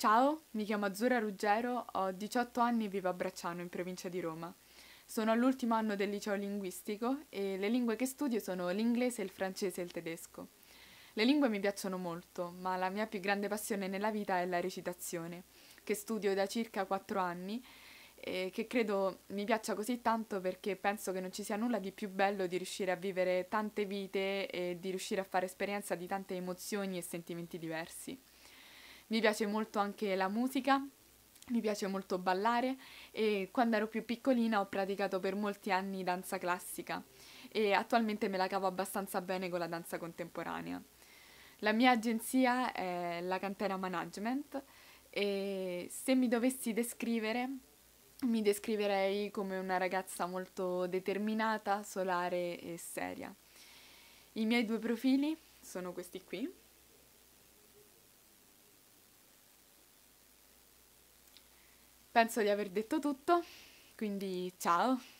Ciao, mi chiamo Azzurra Ruggero, ho 18 anni e vivo a Bracciano, in provincia di Roma. Sono all'ultimo anno del liceo linguistico e le lingue che studio sono l'inglese, il francese e il tedesco. Le lingue mi piacciono molto, ma la mia più grande passione nella vita è la recitazione, che studio da circa 4 anni e che credo mi piaccia così tanto perché penso che non ci sia nulla di più bello di riuscire a vivere tante vite e di riuscire a fare esperienza di tante emozioni e sentimenti diversi. Mi piace molto anche la musica, mi piace molto ballare e quando ero più piccolina ho praticato per molti anni danza classica e attualmente me la cavo abbastanza bene con la danza contemporanea. La mia agenzia è la Cantera Management e se mi dovessi descrivere mi descriverei come una ragazza molto determinata, solare e seria. I miei due profili sono questi qui Penso di aver detto tutto, quindi ciao!